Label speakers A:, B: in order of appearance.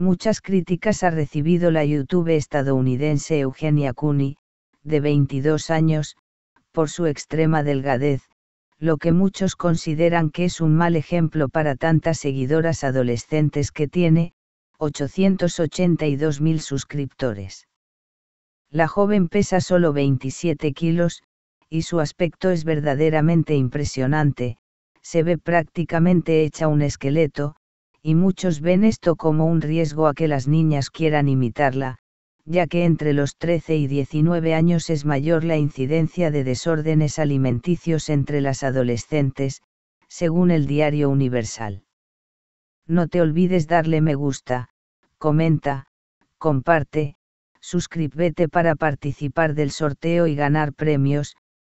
A: Muchas críticas ha recibido la YouTube estadounidense Eugenia Cooney, de 22 años, por su extrema delgadez, lo que muchos consideran que es un mal ejemplo para tantas seguidoras adolescentes que tiene, 882.000 suscriptores. La joven pesa solo 27 kilos, y su aspecto es verdaderamente impresionante, se ve prácticamente hecha un esqueleto, y muchos ven esto como un riesgo a que las niñas quieran imitarla, ya que entre los 13 y 19 años es mayor la incidencia de desórdenes alimenticios entre las adolescentes, según el Diario Universal. No te olvides darle me gusta, comenta, comparte, suscríbete para participar del sorteo y ganar premios,